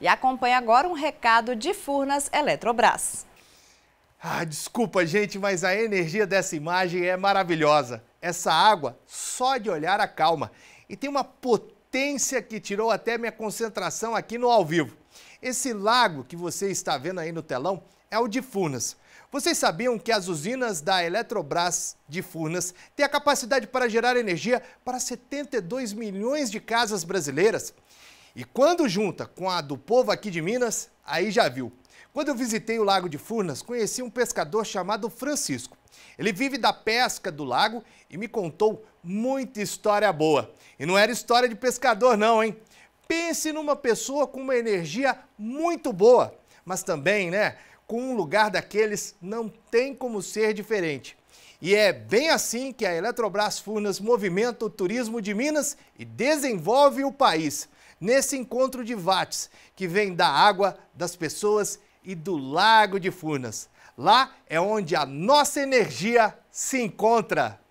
E acompanhe agora um recado de Furnas Eletrobras. Ah, desculpa, gente, mas a energia dessa imagem é maravilhosa. Essa água, só de olhar, acalma. E tem uma potência que tirou até minha concentração aqui no ao vivo. Esse lago que você está vendo aí no telão é o de Furnas. Vocês sabiam que as usinas da Eletrobras de Furnas têm a capacidade para gerar energia para 72 milhões de casas brasileiras? E quando junta com a do povo aqui de Minas, aí já viu. Quando eu visitei o Lago de Furnas, conheci um pescador chamado Francisco. Ele vive da pesca do lago e me contou muita história boa. E não era história de pescador, não, hein? Pense numa pessoa com uma energia muito boa, mas também, né, com um lugar daqueles não tem como ser diferente. E é bem assim que a Eletrobras Furnas movimenta o turismo de Minas e desenvolve o país nesse encontro de Vates, que vem da água, das pessoas e do Lago de Furnas. Lá é onde a nossa energia se encontra.